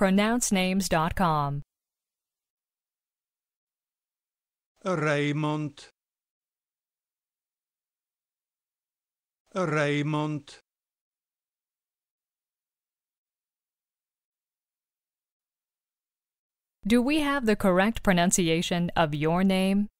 pronouncenames.com. Raymond Raymond Do we have the correct pronunciation of your name?